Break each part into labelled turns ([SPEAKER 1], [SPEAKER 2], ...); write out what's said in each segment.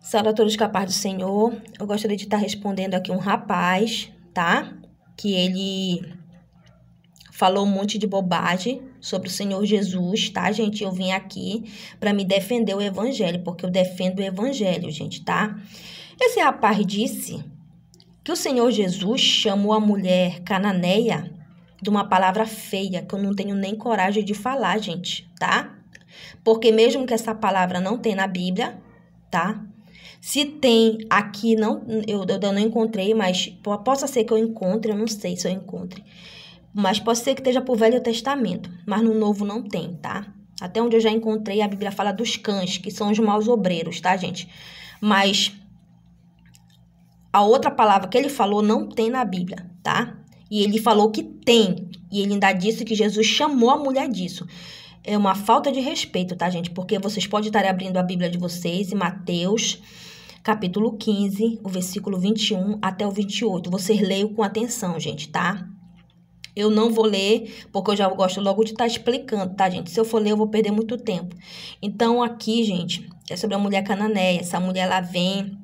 [SPEAKER 1] Saúde a todos capaz do Senhor. Eu gostaria de estar respondendo aqui um rapaz, tá? Que ele falou um monte de bobagem sobre o Senhor Jesus, tá, gente? Eu vim aqui para me defender o evangelho, porque eu defendo o evangelho, gente, tá? Esse rapaz disse que o Senhor Jesus chamou a mulher cananeia de uma palavra feia que eu não tenho nem coragem de falar, gente, tá? Porque mesmo que essa palavra não tenha na Bíblia, tá? Se tem aqui, não, eu, eu não encontrei, mas possa ser que eu encontre, eu não sei se eu encontre. Mas pode ser que esteja pro Velho Testamento, mas no Novo não tem, tá? Até onde eu já encontrei, a Bíblia fala dos cães, que são os maus obreiros, tá, gente? Mas a outra palavra que ele falou não tem na Bíblia, tá? E ele falou que tem, e ele ainda disse que Jesus chamou a mulher disso é uma falta de respeito, tá, gente? Porque vocês podem estar abrindo a Bíblia de vocês e Mateus, capítulo 15, o versículo 21 até o 28. Vocês leiam com atenção, gente, tá? Eu não vou ler, porque eu já gosto logo de estar tá explicando, tá, gente? Se eu for ler, eu vou perder muito tempo. Então, aqui, gente, é sobre a mulher cananeia. Essa mulher, ela vem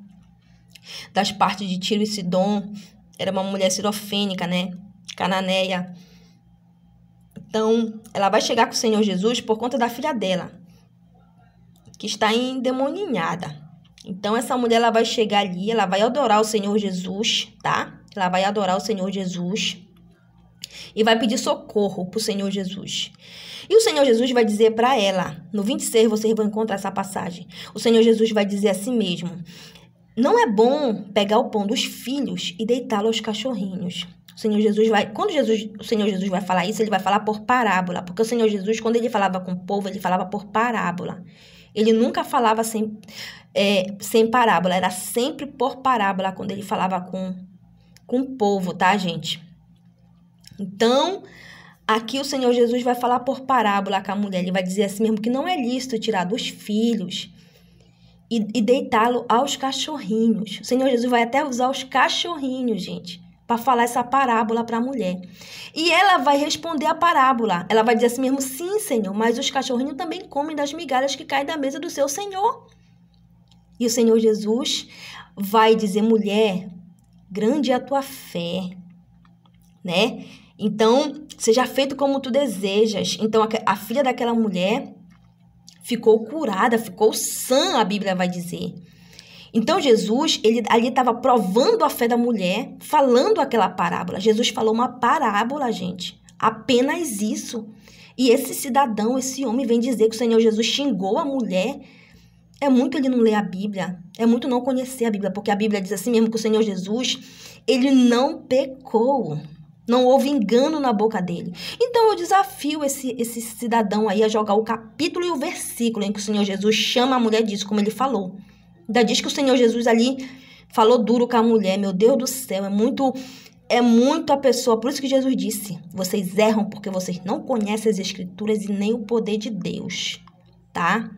[SPEAKER 1] das partes de Tiro e Sidom. Era uma mulher sirofênica, né? Cananeia então, ela vai chegar com o Senhor Jesus por conta da filha dela, que está endemoninhada. Então, essa mulher ela vai chegar ali, ela vai adorar o Senhor Jesus, tá? Ela vai adorar o Senhor Jesus e vai pedir socorro para o Senhor Jesus. E o Senhor Jesus vai dizer para ela, no 26 vocês vão encontrar essa passagem. O Senhor Jesus vai dizer a si mesmo: Não é bom pegar o pão dos filhos e deitá-lo aos cachorrinhos. O Senhor Jesus vai, quando Jesus, o Senhor Jesus vai falar isso, ele vai falar por parábola, porque o Senhor Jesus, quando ele falava com o povo, ele falava por parábola. Ele nunca falava sem, é, sem parábola, era sempre por parábola quando ele falava com, com o povo, tá, gente? Então, aqui o Senhor Jesus vai falar por parábola com a mulher, ele vai dizer assim mesmo que não é lícito tirar dos filhos e, e deitá-lo aos cachorrinhos. O Senhor Jesus vai até usar os cachorrinhos, gente para falar essa parábola para a mulher. E ela vai responder a parábola. Ela vai dizer assim mesmo: sim, senhor, mas os cachorrinhos também comem das migalhas que caem da mesa do seu senhor. E o Senhor Jesus vai dizer: mulher, grande é a tua fé, né? Então, seja feito como tu desejas. Então, a, a filha daquela mulher ficou curada, ficou sã, a Bíblia vai dizer. Então Jesus, ele ali estava provando a fé da mulher, falando aquela parábola. Jesus falou uma parábola, gente. Apenas isso. E esse cidadão, esse homem, vem dizer que o Senhor Jesus xingou a mulher. É muito ele não ler a Bíblia, é muito não conhecer a Bíblia, porque a Bíblia diz assim mesmo que o Senhor Jesus, ele não pecou. Não houve engano na boca dele. Então eu desafio esse, esse cidadão aí a jogar o capítulo e o versículo em que o Senhor Jesus chama a mulher disso, como ele falou. Ainda diz que o Senhor Jesus ali falou duro com a mulher. Meu Deus do céu, é muito é muito a pessoa. Por isso que Jesus disse: vocês erram porque vocês não conhecem as Escrituras e nem o poder de Deus, tá?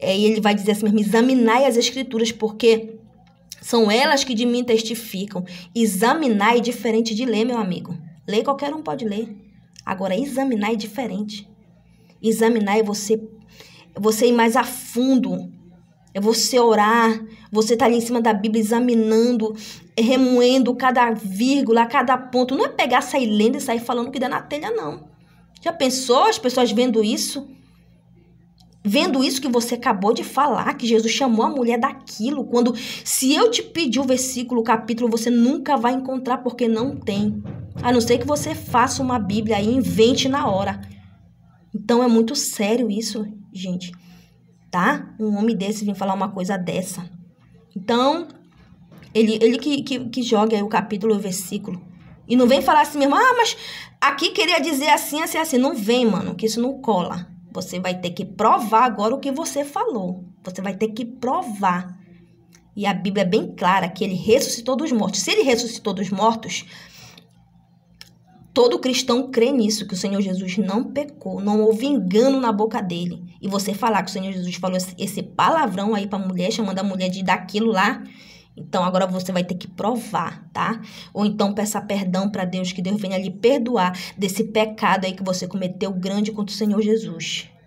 [SPEAKER 1] É, e ele vai dizer assim mesmo: examinai as Escrituras, porque são elas que de mim testificam. Examinar é diferente de ler, meu amigo. Ler qualquer um pode ler. Agora, examinar é diferente. Examinar é você, você ir mais a fundo é você orar, você estar tá ali em cima da Bíblia examinando, remoendo cada vírgula, cada ponto. Não é pegar, sair lendo e sair falando o que dá na telha, não. Já pensou as pessoas vendo isso? Vendo isso que você acabou de falar, que Jesus chamou a mulher daquilo, quando se eu te pedir o versículo, o capítulo, você nunca vai encontrar porque não tem. A não ser que você faça uma Bíblia e invente na hora. Então é muito sério isso, gente tá? Um homem desse vir falar uma coisa dessa. Então, ele, ele que, que, que joga aí o capítulo e o versículo. E não vem falar assim mesmo, ah, mas aqui queria dizer assim, assim, assim. Não vem, mano, que isso não cola. Você vai ter que provar agora o que você falou. Você vai ter que provar. E a Bíblia é bem clara que ele ressuscitou dos mortos. Se ele ressuscitou dos mortos, Todo cristão crê nisso, que o Senhor Jesus não pecou, não houve engano na boca dele. E você falar que o Senhor Jesus falou esse palavrão aí para a mulher, chamando a mulher de daquilo lá, então agora você vai ter que provar, tá? Ou então peça perdão para Deus, que Deus venha lhe perdoar desse pecado aí que você cometeu grande contra o Senhor Jesus.